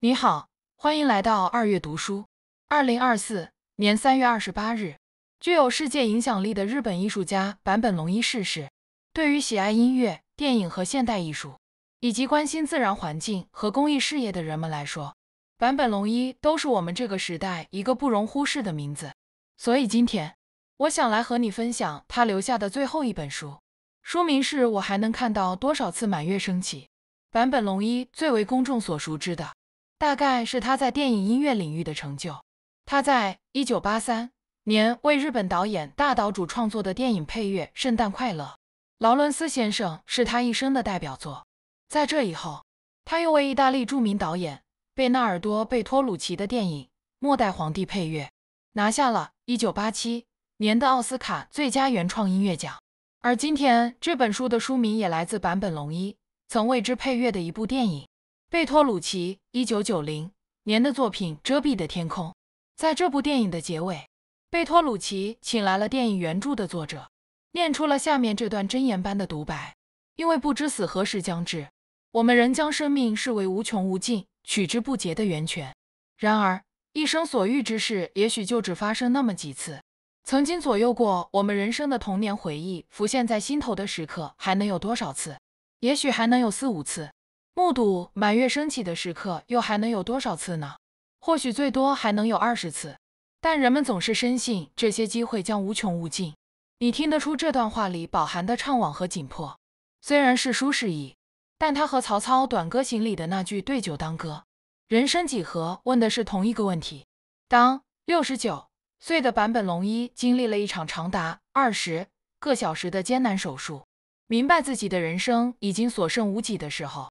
你好，欢迎来到二月读书。二零二四年三月二十八日，具有世界影响力的日本艺术家坂本龙一逝世。对于喜爱音乐、电影和现代艺术，以及关心自然环境和公益事业的人们来说，坂本龙一都是我们这个时代一个不容忽视的名字。所以今天，我想来和你分享他留下的最后一本书，书名是我还能看到多少次满月升起。坂本龙一最为公众所熟知的。大概是他在电影音乐领域的成就。他在一九八三年为日本导演大岛渚创作的电影配乐《圣诞快乐，劳伦斯先生》是他一生的代表作。在这以后，他又为意大利著名导演贝纳尔多·贝托鲁奇的电影《末代皇帝》配乐，拿下了一九八七年的奥斯卡最佳原创音乐奖。而今天这本书的书名也来自坂本龙一曾为之配乐的一部电影。贝托鲁奇一九九零年的作品《遮蔽的天空》在这部电影的结尾，贝托鲁奇请来了电影原著的作者，念出了下面这段箴言般的独白：因为不知死何时将至，我们仍将生命视为无穷无尽、取之不竭的源泉。然而，一生所遇之事，也许就只发生那么几次。曾经左右过我们人生的童年回忆，浮现在心头的时刻，还能有多少次？也许还能有四五次。目睹满月升起的时刻，又还能有多少次呢？或许最多还能有二十次，但人们总是深信这些机会将无穷无尽。你听得出这段话里饱含的怅惘和紧迫？虽然是书适意，但他和曹操《短歌行》里的那句“对酒当歌，人生几何”问的是同一个问题。当六十九岁的坂本龙一经历了一场长达二十个小时的艰难手术，明白自己的人生已经所剩无几的时候，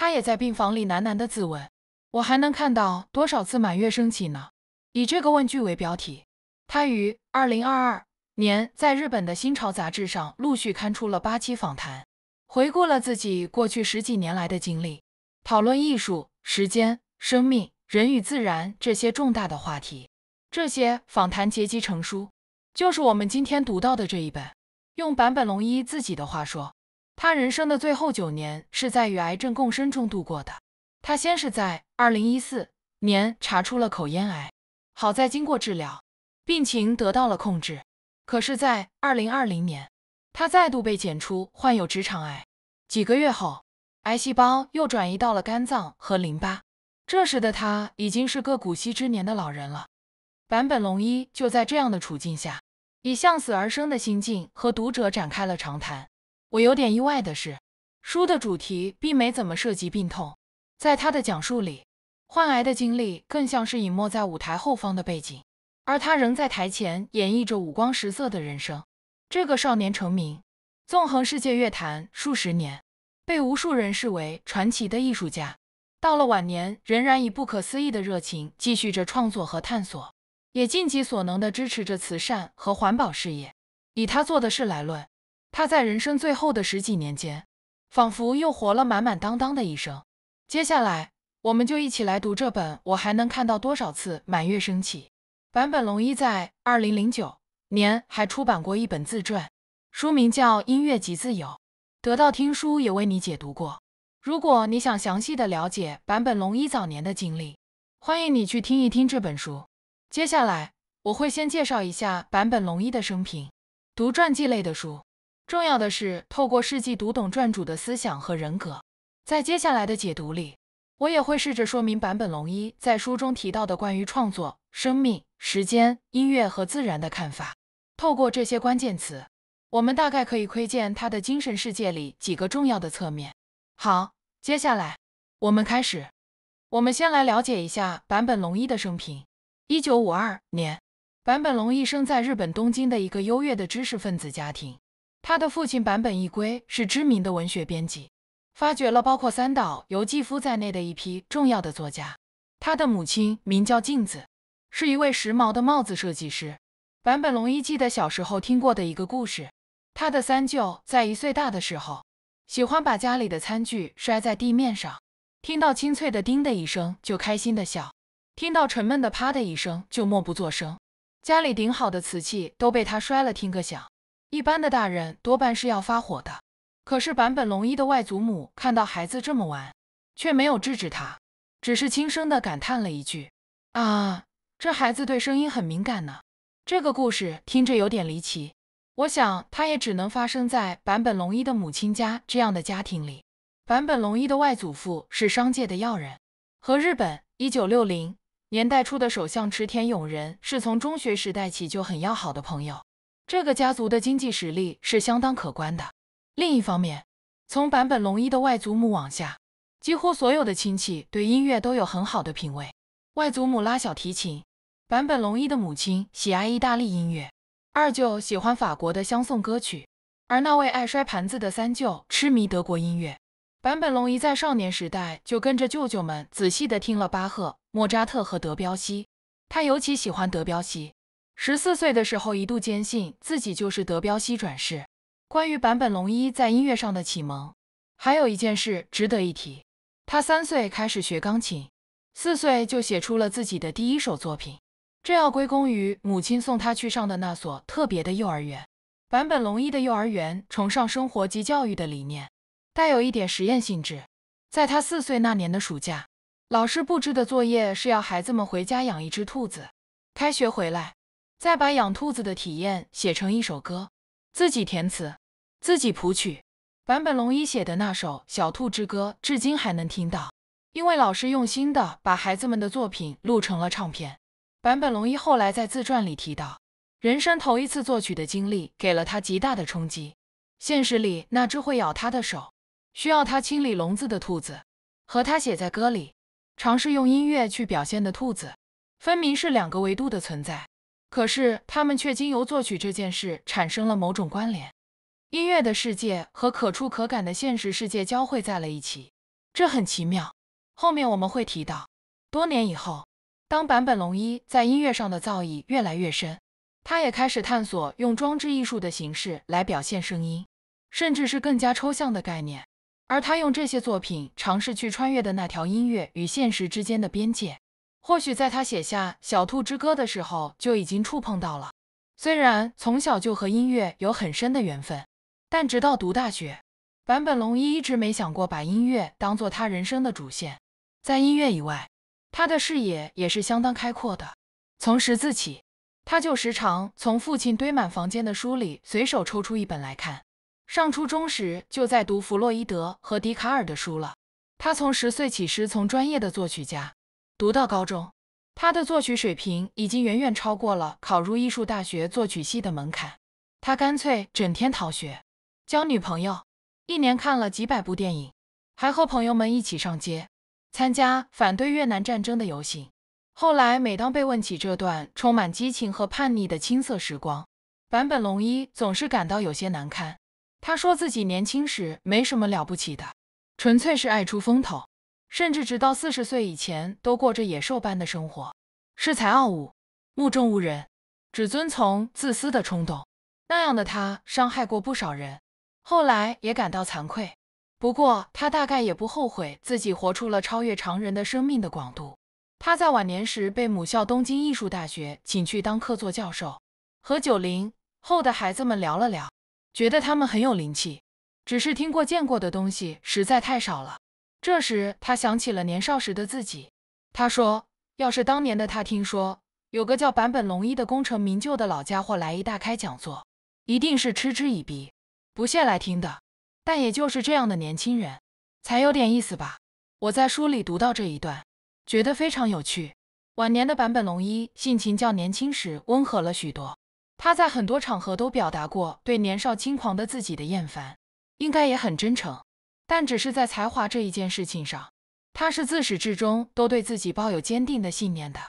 他也在病房里喃喃的自问：“我还能看到多少次满月升起呢？”以这个问句为标题，他于二零二二年在日本的新潮杂志上陆续刊出了八期访谈，回顾了自己过去十几年来的经历，讨论艺术、时间、生命、人与自然这些重大的话题。这些访谈结集成书，就是我们今天读到的这一本。用坂本龙一自己的话说。他人生的最后九年是在与癌症共生中度过的。他先是在二零一四年查出了口咽癌，好在经过治疗，病情得到了控制。可是，在二零二零年，他再度被检出患有直肠癌，几个月后，癌细胞又转移到了肝脏和淋巴。这时的他已经是个古稀之年的老人了。坂本龙一就在这样的处境下，以向死而生的心境和读者展开了长谈。我有点意外的是，书的主题并没怎么涉及病痛，在他的讲述里，患癌的经历更像是隐没在舞台后方的背景，而他仍在台前演绎着五光十色的人生。这个少年成名，纵横世界乐坛数十年，被无数人视为传奇的艺术家，到了晚年仍然以不可思议的热情继续着创作和探索，也尽己所能的支持着慈善和环保事业。以他做的事来论。他在人生最后的十几年间，仿佛又活了满满当当的一生。接下来，我们就一起来读这本《我还能看到多少次满月升起》。坂本龙一在二零零九年还出版过一本自传，书名叫《音乐即自由》，得到听书也为你解读过。如果你想详细的了解坂本龙一早年的经历，欢迎你去听一听这本书。接下来，我会先介绍一下坂本龙一的生平。读传记类的书。重要的是，透过事迹读懂撰主的思想和人格。在接下来的解读里，我也会试着说明坂本龙一在书中提到的关于创作、生命、时间、音乐和自然的看法。透过这些关键词，我们大概可以窥见他的精神世界里几个重要的侧面。好，接下来我们开始。我们先来了解一下坂本龙一的生平。一九五二年，坂本龙一生在日本东京的一个优越的知识分子家庭。他的父亲坂本一规是知名的文学编辑，发掘了包括三岛由纪夫在内的一批重要的作家。他的母亲名叫镜子，是一位时髦的帽子设计师。坂本龙一记得小时候听过的一个故事：他的三舅在一岁大的时候，喜欢把家里的餐具摔在地面上，听到清脆的叮的一声就开心的笑，听到沉闷的啪的一声就默不作声。家里顶好的瓷器都被他摔了，听个响。一般的大人多半是要发火的，可是坂本龙一的外祖母看到孩子这么玩，却没有制止他，只是轻声的感叹了一句：“啊，这孩子对声音很敏感呢。”这个故事听着有点离奇，我想它也只能发生在坂本龙一的母亲家这样的家庭里。坂本龙一的外祖父是商界的要人，和日本一九六零年代初的首相池田勇人是从中学时代起就很要好的朋友。这个家族的经济实力是相当可观的。另一方面，从坂本龙一的外祖母往下，几乎所有的亲戚对音乐都有很好的品味。外祖母拉小提琴，坂本龙一的母亲喜爱意大利音乐，二舅喜欢法国的相送歌曲，而那位爱摔盘子的三舅痴迷德国音乐。坂本龙一在少年时代就跟着舅舅们仔细地听了巴赫、莫扎特和德彪西，他尤其喜欢德彪西。十四岁的时候，一度坚信自己就是德彪西转世。关于坂本龙一在音乐上的启蒙，还有一件事值得一提。他三岁开始学钢琴，四岁就写出了自己的第一首作品，这要归功于母亲送他去上的那所特别的幼儿园。坂本龙一的幼儿园崇尚生活及教育的理念，带有一点实验性质。在他四岁那年的暑假，老师布置的作业是要孩子们回家养一只兔子。开学回来。再把养兔子的体验写成一首歌，自己填词，自己谱曲。坂本龙一写的那首《小兔之歌》至今还能听到，因为老师用心的把孩子们的作品录成了唱片。坂本龙一后来在自传里提到，人生头一次作曲的经历给了他极大的冲击。现实里那只会咬他的手，需要他清理笼子的兔子，和他写在歌里，尝试用音乐去表现的兔子，分明是两个维度的存在。可是他们却经由作曲这件事产生了某种关联，音乐的世界和可触可感的现实世界交汇在了一起，这很奇妙。后面我们会提到，多年以后，当坂本龙一在音乐上的造诣越来越深，他也开始探索用装置艺术的形式来表现声音，甚至是更加抽象的概念，而他用这些作品尝试去穿越的那条音乐与现实之间的边界。或许在他写下《小兔之歌》的时候就已经触碰到了。虽然从小就和音乐有很深的缘分，但直到读大学，坂本龙一一直没想过把音乐当做他人生的主线。在音乐以外，他的视野也是相当开阔的。从识字起，他就时常从父亲堆满房间的书里随手抽出一本来看。上初中时就在读弗洛伊德和笛卡尔的书了。他从十岁起师从专业的作曲家。读到高中，他的作曲水平已经远远超过了考入艺术大学作曲系的门槛。他干脆整天逃学，交女朋友，一年看了几百部电影，还和朋友们一起上街参加反对越南战争的游行。后来，每当被问起这段充满激情和叛逆的青涩时光，坂本龙一总是感到有些难堪。他说自己年轻时没什么了不起的，纯粹是爱出风头。甚至直到四十岁以前，都过着野兽般的生活，恃才傲物，目中无人，只遵从自私的冲动。那样的他伤害过不少人，后来也感到惭愧。不过他大概也不后悔自己活出了超越常人的生命的广度。他在晚年时被母校东京艺术大学请去当客座教授，和九零后的孩子们聊了聊，觉得他们很有灵气，只是听过见过的东西实在太少了。这时，他想起了年少时的自己。他说：“要是当年的他听说有个叫坂本龙一的功成名就的老家伙来一大开讲座，一定是嗤之以鼻、不屑来听的。但也就是这样的年轻人，才有点意思吧。”我在书里读到这一段，觉得非常有趣。晚年的坂本龙一性情较年轻时温和了许多。他在很多场合都表达过对年少轻狂的自己的厌烦，应该也很真诚。但只是在才华这一件事情上，他是自始至终都对自己抱有坚定的信念的。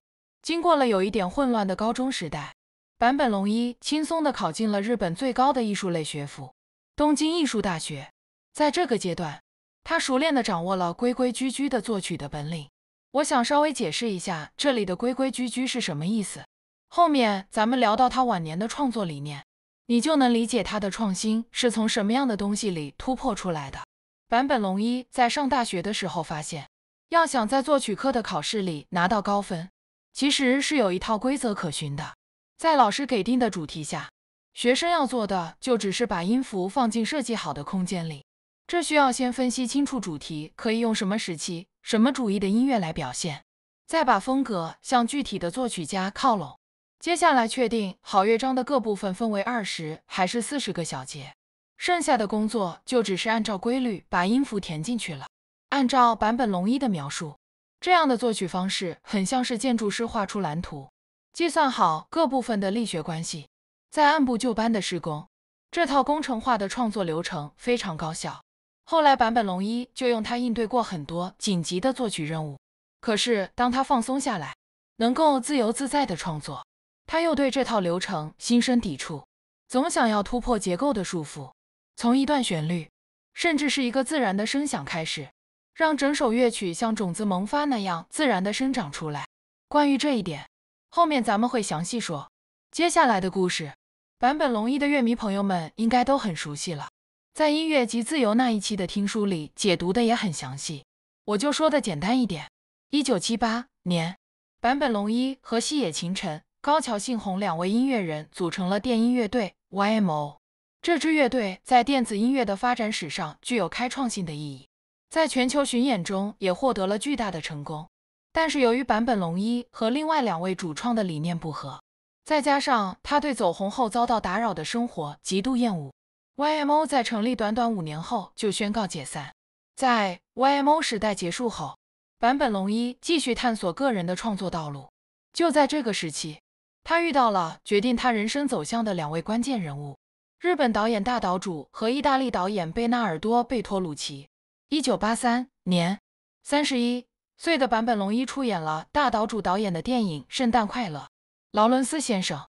经过了有一点混乱的高中时代，坂本龙一轻松的考进了日本最高的艺术类学府——东京艺术大学。在这个阶段，他熟练的掌握了规规矩矩的作曲的本领。我想稍微解释一下这里的规规矩矩是什么意思。后面咱们聊到他晚年的创作理念，你就能理解他的创新是从什么样的东西里突破出来的。坂本龙一在上大学的时候发现，要想在作曲课的考试里拿到高分，其实是有一套规则可循的。在老师给定的主题下，学生要做的就只是把音符放进设计好的空间里。这需要先分析清楚主题可以用什么时期、什么主义的音乐来表现，再把风格向具体的作曲家靠拢。接下来确定好乐章的各部分分为二十还是四十个小节。剩下的工作就只是按照规律把音符填进去了。按照坂本龙一的描述，这样的作曲方式很像是建筑师画出蓝图，计算好各部分的力学关系，再按部就班的施工。这套工程化的创作流程非常高效。后来坂本龙一就用它应对过很多紧急的作曲任务。可是当他放松下来，能够自由自在的创作，他又对这套流程心生抵触，总想要突破结构的束缚。从一段旋律，甚至是一个自然的声响开始，让整首乐曲像种子萌发那样自然的生长出来。关于这一点，后面咱们会详细说。接下来的故事，坂本龙一的乐迷朋友们应该都很熟悉了，在《音乐及自由》那一期的听书里解读的也很详细，我就说的简单一点。一九七八年，坂本龙一和西野晴臣、高桥幸宏两位音乐人组成了电音乐队 YMO。这支乐队在电子音乐的发展史上具有开创性的意义，在全球巡演中也获得了巨大的成功。但是由于坂本龙一和另外两位主创的理念不合，再加上他对走红后遭到打扰的生活极度厌恶，YMO 在成立短短五年后就宣告解散。在 YMO 时代结束后，坂本龙一继续探索个人的创作道路。就在这个时期，他遇到了决定他人生走向的两位关键人物。日本导演大岛主和意大利导演贝纳尔多·贝托鲁奇，一九八三年，三十一岁的坂本龙一出演了大岛主导演的电影《圣诞快乐，劳伦斯先生》，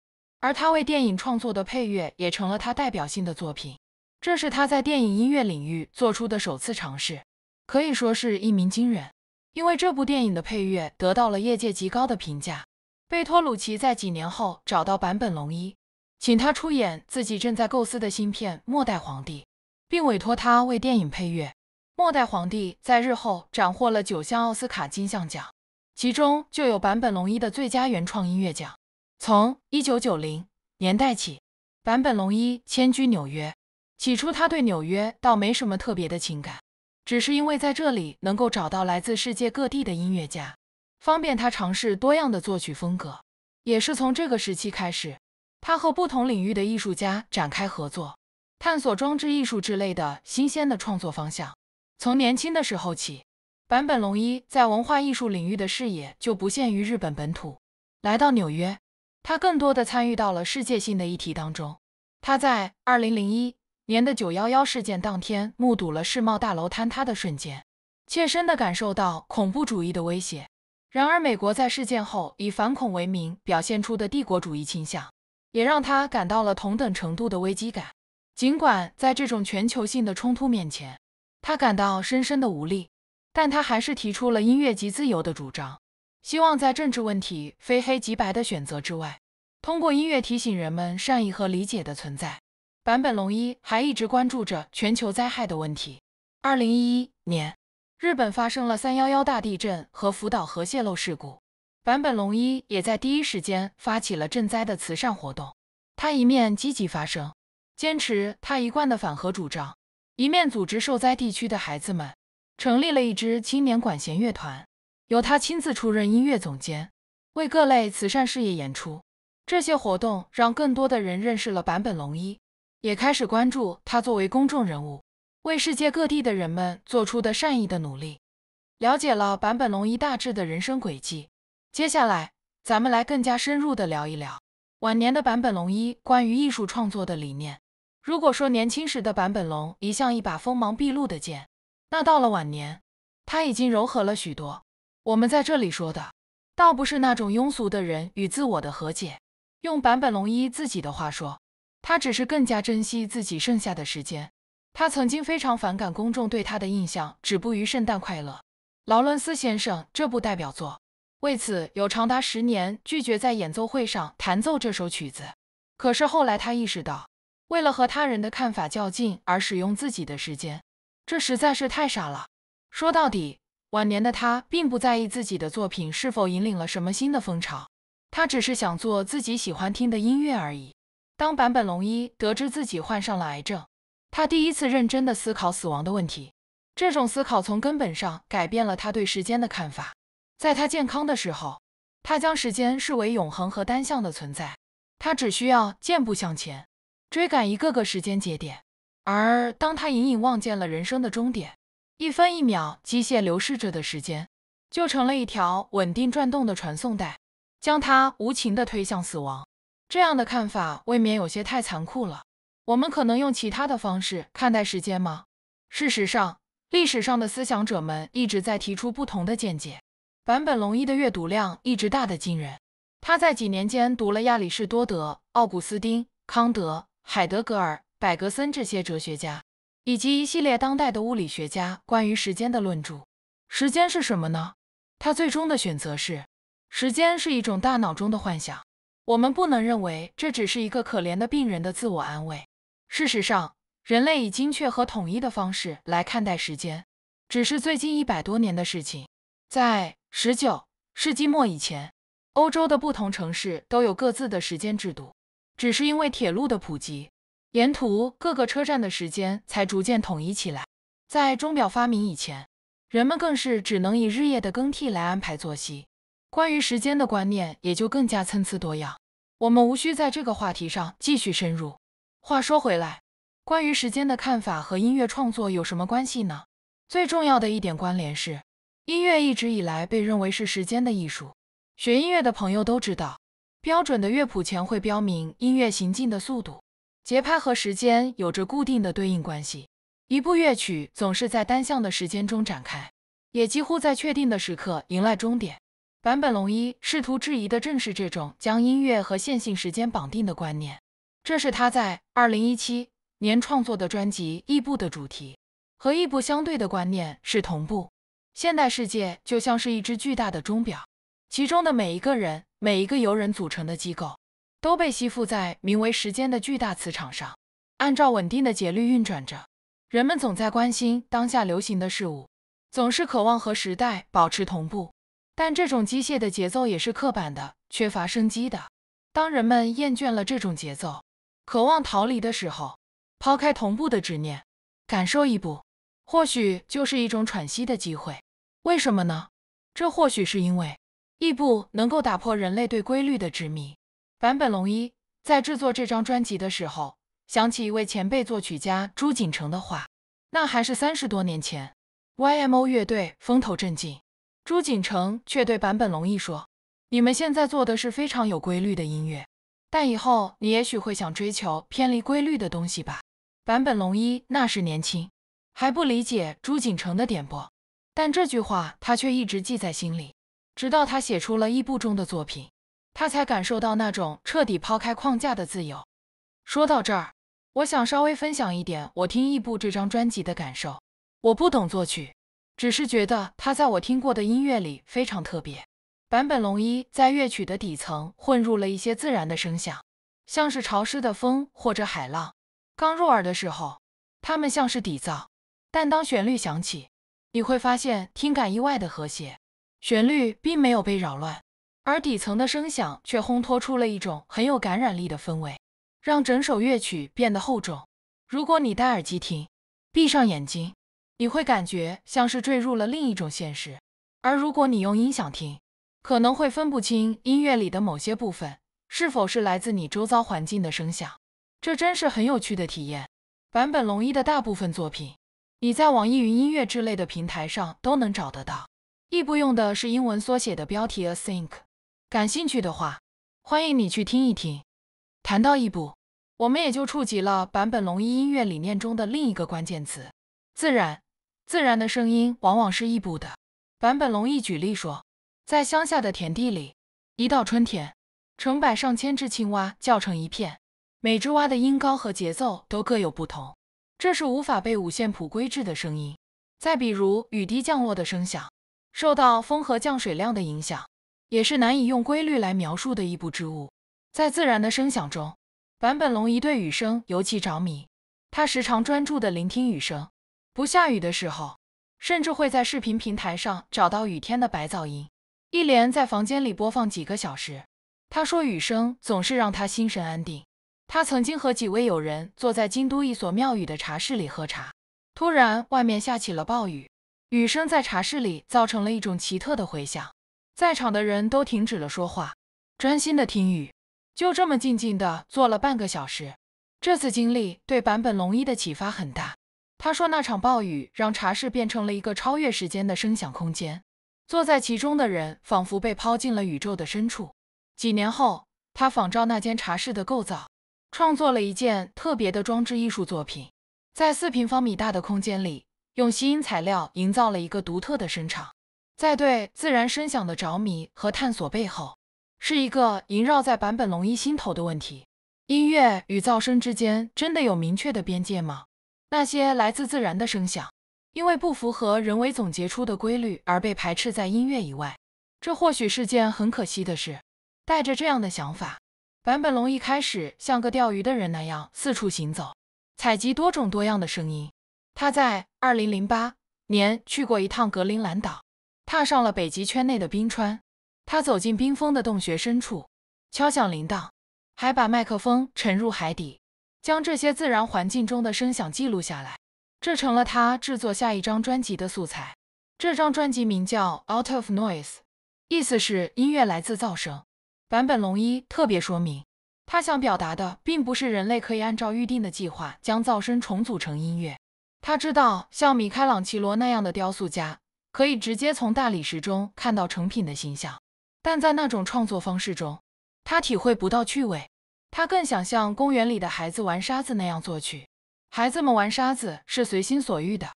而他为电影创作的配乐也成了他代表性的作品。这是他在电影音乐领域做出的首次尝试，可以说是一鸣惊人，因为这部电影的配乐得到了业界极高的评价。贝托鲁奇在几年后找到坂本龙一。请他出演自己正在构思的新片《末代皇帝》，并委托他为电影配乐。《末代皇帝》在日后斩获了九项奥斯卡金像奖，其中就有坂本龙一的最佳原创音乐奖。从一九九零年代起，坂本龙一迁居纽约。起初，他对纽约倒没什么特别的情感，只是因为在这里能够找到来自世界各地的音乐家，方便他尝试多样的作曲风格。也是从这个时期开始。他和不同领域的艺术家展开合作，探索装置艺术之类的新鲜的创作方向。从年轻的时候起，坂本龙一在文化艺术领域的视野就不限于日本本土。来到纽约，他更多的参与到了世界性的议题当中。他在二零零一年的九幺幺事件当天，目睹了世贸大楼坍塌的瞬间，切身的感受到恐怖主义的威胁。然而，美国在事件后以反恐为名表现出的帝国主义倾向。也让他感到了同等程度的危机感。尽管在这种全球性的冲突面前，他感到深深的无力，但他还是提出了“音乐即自由”的主张，希望在政治问题非黑即白的选择之外，通过音乐提醒人们善意和理解的存在。坂本龙一还一直关注着全球灾害的问题。二零一一年，日本发生了三幺幺大地震和福岛核泄漏事故。坂本龙一也在第一时间发起了赈灾的慈善活动。他一面积极发声，坚持他一贯的反核主张，一面组织受灾地区的孩子们，成立了一支青年管弦乐团，由他亲自出任音乐总监，为各类慈善事业演出。这些活动让更多的人认识了坂本龙一，也开始关注他作为公众人物为世界各地的人们做出的善意的努力，了解了坂本龙一大致的人生轨迹。接下来，咱们来更加深入的聊一聊晚年的坂本龙一关于艺术创作的理念。如果说年轻时的坂本龙一向一把锋芒毕露的剑，那到了晚年，他已经柔和了许多。我们在这里说的，倒不是那种庸俗的人与自我的和解。用坂本龙一自己的话说，他只是更加珍惜自己剩下的时间。他曾经非常反感公众对他的印象止步于《圣诞快乐，劳伦斯先生》这部代表作。为此，有长达十年拒绝在演奏会上弹奏这首曲子。可是后来他意识到，为了和他人的看法较劲而使用自己的时间，这实在是太傻了。说到底，晚年的他并不在意自己的作品是否引领了什么新的风潮，他只是想做自己喜欢听的音乐而已。当坂本龙一得知自己患上了癌症，他第一次认真的思考死亡的问题，这种思考从根本上改变了他对时间的看法。在他健康的时候，他将时间视为永恒和单向的存在，他只需要健步向前，追赶一个个时间节点。而当他隐隐望见了人生的终点，一分一秒机械流逝着的时间，就成了一条稳定转动的传送带，将他无情的推向死亡。这样的看法未免有些太残酷了。我们可能用其他的方式看待时间吗？事实上，历史上的思想者们一直在提出不同的见解。坂本龙一的阅读量一直大得惊人。他在几年间读了亚里士多德、奥古斯丁、康德、海德格尔、柏格森这些哲学家，以及一系列当代的物理学家关于时间的论著。时间是什么呢？他最终的选择是：时间是一种大脑中的幻想。我们不能认为这只是一个可怜的病人的自我安慰。事实上，人类以精确和统一的方式来看待时间，只是最近一百多年的事情。在十九世纪末以前，欧洲的不同城市都有各自的时间制度，只是因为铁路的普及，沿途各个车站的时间才逐渐统一起来。在钟表发明以前，人们更是只能以日夜的更替来安排作息，关于时间的观念也就更加参差多样。我们无需在这个话题上继续深入。话说回来，关于时间的看法和音乐创作有什么关系呢？最重要的一点关联是。音乐一直以来被认为是时间的艺术。学音乐的朋友都知道，标准的乐谱前会标明音乐行进的速度，节拍和时间有着固定的对应关系。一部乐曲总是在单向的时间中展开，也几乎在确定的时刻迎来终点。坂本龙一试图质疑的正是这种将音乐和线性时间绑定的观念。这是他在二零一七年创作的专辑《异步》的主题。和异步相对的观念是同步。现代世界就像是一只巨大的钟表，其中的每一个人、每一个由人组成的机构，都被吸附在名为时间的巨大磁场上，按照稳定的节律运转着。人们总在关心当下流行的事物，总是渴望和时代保持同步。但这种机械的节奏也是刻板的，缺乏生机的。当人们厌倦了这种节奏，渴望逃离的时候，抛开同步的执念，感受一步，或许就是一种喘息的机会。为什么呢？这或许是因为异步能够打破人类对规律的执迷。坂本龙一在制作这张专辑的时候，想起一位前辈作曲家朱锦城的话，那还是三十多年前，YMO 乐队风头正劲，朱锦城却对坂本龙一说：“你们现在做的是非常有规律的音乐，但以后你也许会想追求偏离规律的东西吧。”坂本龙一那时年轻，还不理解朱锦城的点拨。但这句话他却一直记在心里，直到他写出了《异步》中的作品，他才感受到那种彻底抛开框架的自由。说到这儿，我想稍微分享一点我听《异步》这张专辑的感受。我不懂作曲，只是觉得它在我听过的音乐里非常特别。坂本龙一在乐曲的底层混入了一些自然的声响，像是潮湿的风或者海浪。刚入耳的时候，它们像是底噪，但当旋律响起。你会发现听感意外的和谐，旋律并没有被扰乱，而底层的声响却烘托出了一种很有感染力的氛围，让整首乐曲变得厚重。如果你戴耳机听，闭上眼睛，你会感觉像是坠入了另一种现实；而如果你用音响听，可能会分不清音乐里的某些部分是否是来自你周遭环境的声响。这真是很有趣的体验。坂本龙一的大部分作品。你在网易云音乐之类的平台上都能找得到。异步用的是英文缩写的标题 async，感兴趣的话，欢迎你去听一听。谈到异步，我们也就触及了版本龙一音乐理念中的另一个关键词——自然。自然的声音往往是异步的。版本龙一举例说，在乡下的田地里，一到春天，成百上千只青蛙叫成一片，每只蛙的音高和节奏都各有不同。这是无法被五线谱规制的声音。再比如雨滴降落的声响，受到风和降水量的影响，也是难以用规律来描述的一步之物。在自然的声响中，坂本龙一对雨声尤其着迷，他时常专注地聆听雨声。不下雨的时候，甚至会在视频平台上找到雨天的白噪音，一连在房间里播放几个小时。他说，雨声总是让他心神安定。他曾经和几位友人坐在京都一所庙宇的茶室里喝茶，突然外面下起了暴雨，雨声在茶室里造成了一种奇特的回响，在场的人都停止了说话，专心的听雨，就这么静静的坐了半个小时。这次经历对坂本龙一的启发很大，他说那场暴雨让茶室变成了一个超越时间的声响空间，坐在其中的人仿佛被抛进了宇宙的深处。几年后，他仿照那间茶室的构造。创作了一件特别的装置艺术作品，在四平方米大的空间里，用吸音材料营造了一个独特的声场。在对自然声响的着迷和探索背后，是一个萦绕在坂本龙一心头的问题：音乐与噪声之间真的有明确的边界吗？那些来自自然的声响，因为不符合人为总结出的规律而被排斥在音乐以外，这或许是件很可惜的事。带着这样的想法。坂本龙一开始像个钓鱼的人那样四处行走，采集多种多样的声音。他在2008年去过一趟格陵兰岛，踏上了北极圈内的冰川。他走进冰封的洞穴深处，敲响铃铛，还把麦克风沉入海底，将这些自然环境中的声响记录下来。这成了他制作下一张专辑的素材。这张专辑名叫《Out of Noise》，意思是音乐来自噪声。版本龙一特别说明，他想表达的并不是人类可以按照预定的计划将噪声重组成音乐。他知道像米开朗琪罗那样的雕塑家可以直接从大理石中看到成品的形象，但在那种创作方式中，他体会不到趣味。他更想像公园里的孩子玩沙子那样作曲。孩子们玩沙子是随心所欲的，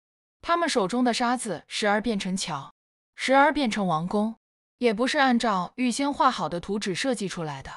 他们手中的沙子时而变成桥，时而变成王宫。也不是按照预先画好的图纸设计出来的，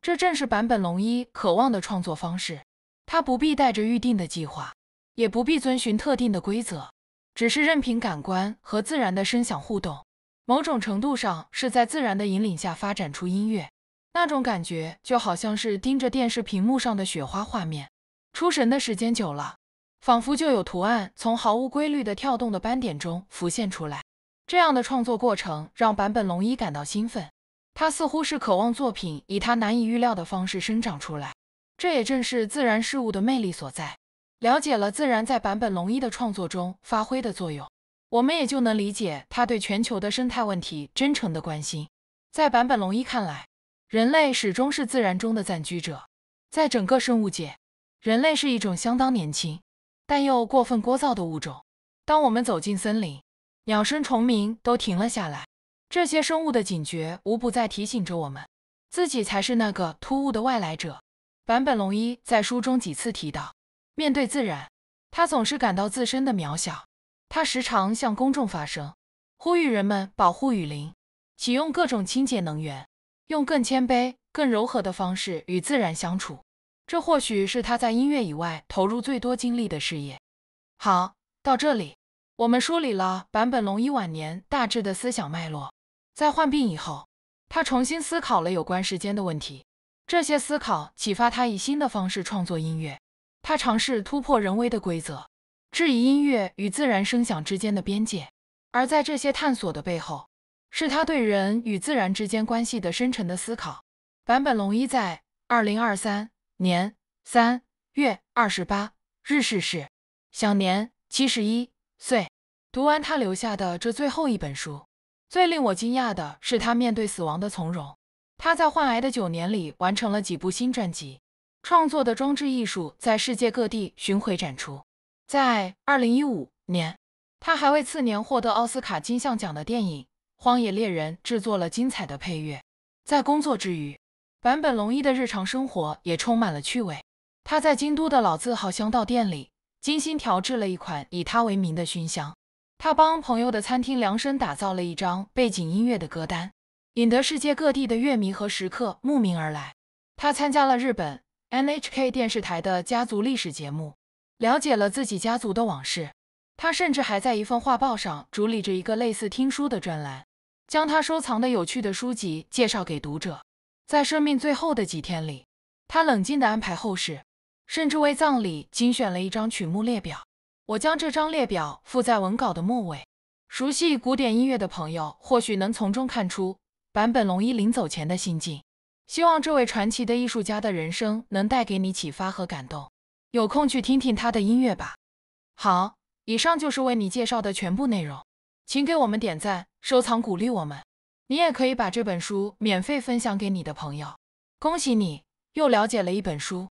这正是坂本龙一渴望的创作方式。他不必带着预定的计划，也不必遵循特定的规则，只是任凭感官和自然的声响互动，某种程度上是在自然的引领下发展出音乐。那种感觉就好像是盯着电视屏幕上的雪花画面，出神的时间久了，仿佛就有图案从毫无规律的跳动的斑点中浮现出来。这样的创作过程让坂本龙一感到兴奋，他似乎是渴望作品以他难以预料的方式生长出来。这也正是自然事物的魅力所在。了解了自然在坂本龙一的创作中发挥的作用，我们也就能理解他对全球的生态问题真诚的关心。在坂本龙一看来，人类始终是自然中的暂居者。在整个生物界，人类是一种相当年轻但又过分聒噪的物种。当我们走进森林，鸟声虫鸣都停了下来，这些生物的警觉无不在提醒着我们，自己才是那个突兀的外来者。坂本龙一在书中几次提到，面对自然，他总是感到自身的渺小。他时常向公众发声，呼吁人们保护雨林，启用各种清洁能源，用更谦卑、更柔和的方式与自然相处。这或许是他在音乐以外投入最多精力的事业。好，到这里。我们梳理了坂本龙一晚年大致的思想脉络。在患病以后，他重新思考了有关时间的问题。这些思考启发他以新的方式创作音乐。他尝试突破人为的规则，质疑音乐与自然声响之间的边界。而在这些探索的背后，是他对人与自然之间关系的深沉的思考。坂本龙一在二零二三年三月二十八日逝世，享年七十一岁。读完他留下的这最后一本书，最令我惊讶的是他面对死亡的从容。他在患癌的九年里，完成了几部新专辑，创作的装置艺术在世界各地巡回展出。在二零一五年，他还为次年获得奥斯卡金像奖的电影《荒野猎人》制作了精彩的配乐。在工作之余，坂本龙一的日常生活也充满了趣味。他在京都的老字号香道店里精心调制了一款以他为名的熏香。他帮朋友的餐厅量身打造了一张背景音乐的歌单，引得世界各地的乐迷和食客慕名而来。他参加了日本 NHK 电视台的家族历史节目，了解了自己家族的往事。他甚至还在一份画报上主理着一个类似听书的专栏，将他收藏的有趣的书籍介绍给读者。在生命最后的几天里，他冷静地安排后事，甚至为葬礼精选了一张曲目列表。我将这张列表附在文稿的末尾，熟悉古典音乐的朋友或许能从中看出坂本龙一临走前的心境。希望这位传奇的艺术家的人生能带给你启发和感动，有空去听听他的音乐吧。好，以上就是为你介绍的全部内容，请给我们点赞、收藏、鼓励我们。你也可以把这本书免费分享给你的朋友。恭喜你，又了解了一本书。